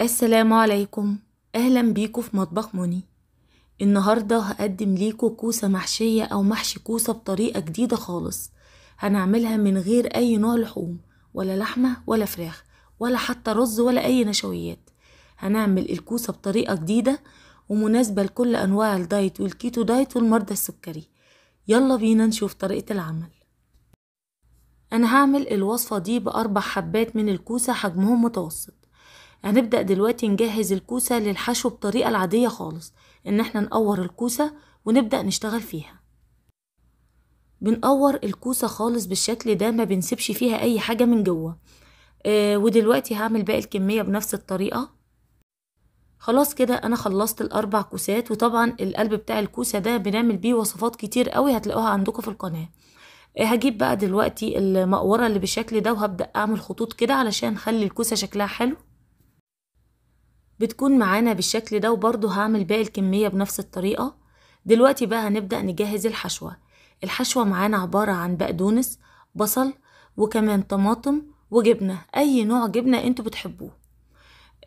السلام عليكم أهلا بيكم في مطبخ موني النهاردة هقدم ليكم كوسة محشية أو محشي كوسة بطريقة جديدة خالص هنعملها من غير أي نوع لحوم ولا لحمة ولا فراخ ولا حتى رز ولا أي نشويات هنعمل الكوسة بطريقة جديدة ومناسبة لكل أنواع الدايت والكيتو دايت والمرضى السكري يلا بينا نشوف طريقة العمل أنا هعمل الوصفة دي بأربع حبات من الكوسة حجمهم متوسط هنبدأ دلوقتي نجهز الكوسة للحشو بطريقة العادية خالص ان احنا نقور الكوسة ونبدأ نشتغل فيها بنقور الكوسة خالص بالشكل ده ما بنسيبش فيها اي حاجة من جوه آه ودلوقتي هعمل باقي الكمية بنفس الطريقة خلاص كده انا خلصت الاربع كوسات وطبعا القلب بتاع الكوسه ده بنعمل بيه وصفات كتير قوي هتلاقوها عندكم في القناه آه، هجيب بقى دلوقتي المقوره اللي بالشكل ده وهبدا اعمل خطوط كده علشان اخلي الكوسه شكلها حلو بتكون معانا بالشكل ده وبرضه هعمل باقي الكمية بنفس الطريقة دلوقتي بقى هنبدأ نجهز الحشوة الحشوة معانا عبارة عن بقدونس بصل وكمان طماطم وجبنة أي نوع جبنة انتوا بتحبوه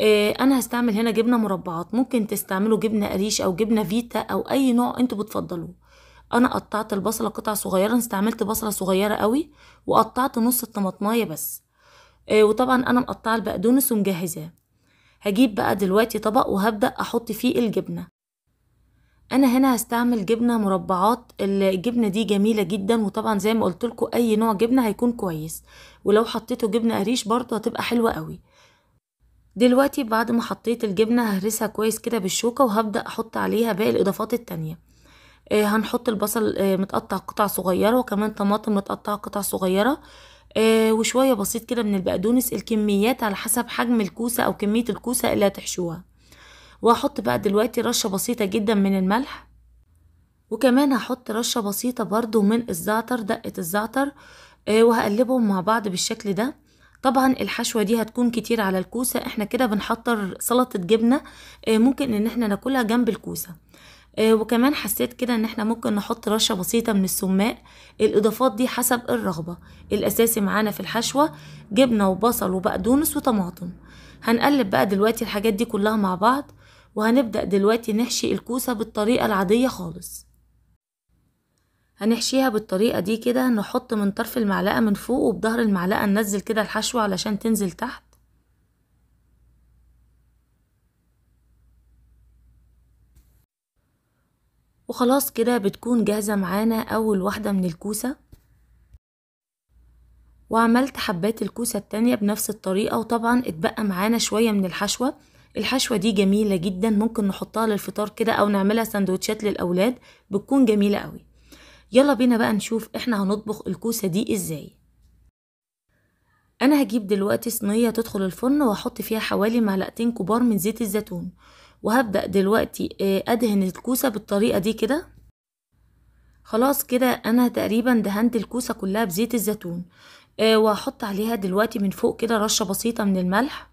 آه، أنا هستعمل هنا جبنة مربعات ممكن تستعملوا جبنة قريش أو جبنة فيتا أو أي نوع انتوا بتفضلوه أنا قطعت البصلة قطع صغيرة استعملت بصلة صغيرة قوي وقطعت نص الطماطماية بس آه، وطبعا أنا مقطعة البقدونس ومجهزاه هجيب بقى دلوقتي طبق وهبدأ أحط فيه الجبنة أنا هنا هستعمل جبنة مربعات الجبنة دي جميلة جدا وطبعا زي ما قلتلكوا أي نوع جبنة هيكون كويس ولو حطيته جبنة قريش برضه هتبقى حلوة قوي دلوقتي بعد ما حطيت الجبنة ههرسها كويس كده بالشوكة وهبدأ أحط عليها باقي الإضافات التانية آه، هنحط البصل آه، متقطع قطع صغيرة وكمان طماطم متقطعة قطع صغيرة آه وشوية بسيط كده من البقدونس الكميات على حسب حجم الكوسة أو كمية الكوسة اللي هتحشوها وهحط بقى دلوقتي رشة بسيطة جدا من الملح وكمان هحط رشة بسيطة برضو من الزعتر دقة الزعتر آه وهقلبهم مع بعض بالشكل ده طبعا الحشوة دي هتكون كتير على الكوسة احنا كده بنحطر سلطة جبنة آه ممكن ان احنا ناكلها جنب الكوسة آه، وكمان حسيت كده ان احنا ممكن نحط رشة بسيطة من السماق الاضافات دي حسب الرغبة الاساسي معانا في الحشوة جبنة وبصل وبقدونس وطماطم هنقلب بقى دلوقتي الحاجات دي كلها مع بعض وهنبدأ دلوقتي نحشي الكوسة بالطريقة العادية خالص هنحشيها بالطريقة دي كده نحط من طرف المعلقة من فوق وبظهر المعلقة ننزل كده الحشوة علشان تنزل تحت وخلاص كده بتكون جاهزة معانا أول واحدة من الكوسة وعملت حبات الكوسة التانية بنفس الطريقة وطبعا اتبقى معانا شوية من الحشوة الحشوة دي جميلة جدا ممكن نحطها للفطار كده أو نعملها سندوتشات للأولاد بتكون جميلة قوي يلا بينا بقى نشوف احنا هنطبخ الكوسة دي ازاي انا هجيب دلوقتي صينية تدخل الفرن واحط فيها حوالي معلقتين كبار من زيت الزيتون وهبدأ دلوقتي آه، أدهن الكوسة بالطريقة دي كده خلاص كده أنا تقريبا دهنت الكوسة كلها بزيت الزيتون آه، وهحط عليها دلوقتي من فوق كده رشة بسيطة من الملح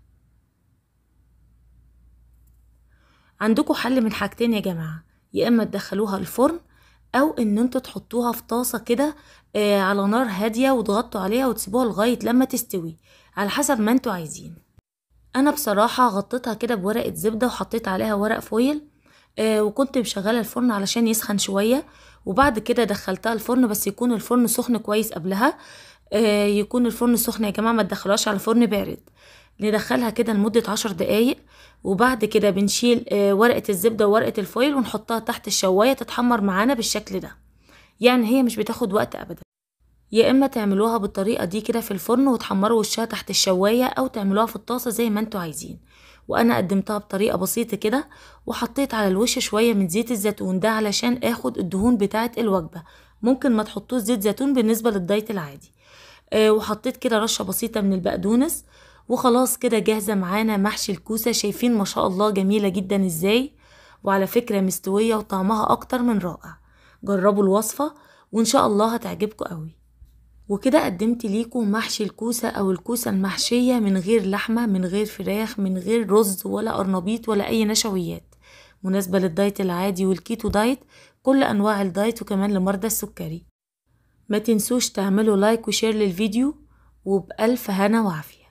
عندكم حل من حاجتين يا جماعة يا إما تدخلوها الفرن او ان انتوا تحطوها في طاسه كده آه، على نار هاديه وتغطوا عليها وتسيبوها لغايه لما تستوي على حسب ما انتوا عايزين انا بصراحة غطيتها كده بورقة زبدة وحطيت عليها ورق فويل آه وكنت مشغلة الفرن علشان يسخن شوية وبعد كده دخلتها الفرن بس يكون الفرن سخن كويس قبلها آه يكون الفرن سخن يا جماعة ما تدخلوهاش على فرن بارد ندخلها كده لمدة عشر دقايق وبعد كده بنشيل آه ورقة الزبدة وورقة الفويل ونحطها تحت الشواية تتحمر معانا بالشكل ده يعني هي مش بتاخد وقت ابدا يا اما تعملوها بالطريقه دي كده في الفرن وتحمروا وشها تحت الشوايه او تعملوها في الطاسه زي ما انتوا عايزين وانا قدمتها بطريقه بسيطه كده وحطيت على الوش شويه من زيت الزيتون ده علشان اخد الدهون بتاعه الوجبه ممكن ما تحطوش زيت زيتون بالنسبه للدايت العادي آه وحطيت كده رشه بسيطه من البقدونس وخلاص كده جاهزه معانا محشي الكوسه شايفين ما شاء الله جميله جدا ازاي وعلى فكره مستويه وطعمها اكتر من رائع جربوا الوصفه وان شاء الله هتعجبكم قوي وكده قدمت ليكم محشي الكوسة أو الكوسة المحشية من غير لحمة من غير فراخ من غير رز ولا قرنبيط ولا أي نشويات مناسبة للدايت العادي والكيتو دايت كل أنواع الدايت وكمان لمرضى السكري ما تنسوش تعملوا لايك وشير للفيديو وبألف هنا وعافية